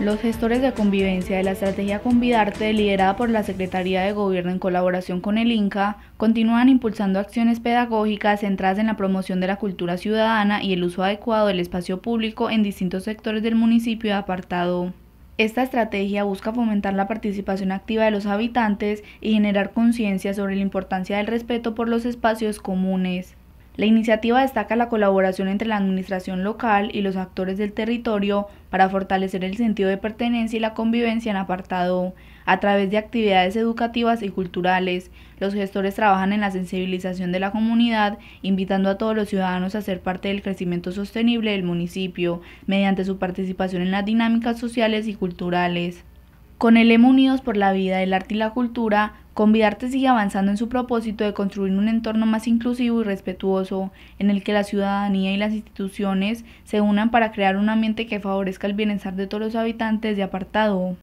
Los gestores de convivencia de la estrategia Convidarte, liderada por la Secretaría de Gobierno en colaboración con el INCA, continúan impulsando acciones pedagógicas centradas en la promoción de la cultura ciudadana y el uso adecuado del espacio público en distintos sectores del municipio de apartado. Esta estrategia busca fomentar la participación activa de los habitantes y generar conciencia sobre la importancia del respeto por los espacios comunes. La iniciativa destaca la colaboración entre la administración local y los actores del territorio para fortalecer el sentido de pertenencia y la convivencia en apartado. A través de actividades educativas y culturales, los gestores trabajan en la sensibilización de la comunidad, invitando a todos los ciudadanos a ser parte del crecimiento sostenible del municipio, mediante su participación en las dinámicas sociales y culturales. Con el lema Unidos por la Vida, el Arte y la Cultura, Convidarte sigue avanzando en su propósito de construir un entorno más inclusivo y respetuoso, en el que la ciudadanía y las instituciones se unan para crear un ambiente que favorezca el bienestar de todos los habitantes de apartado.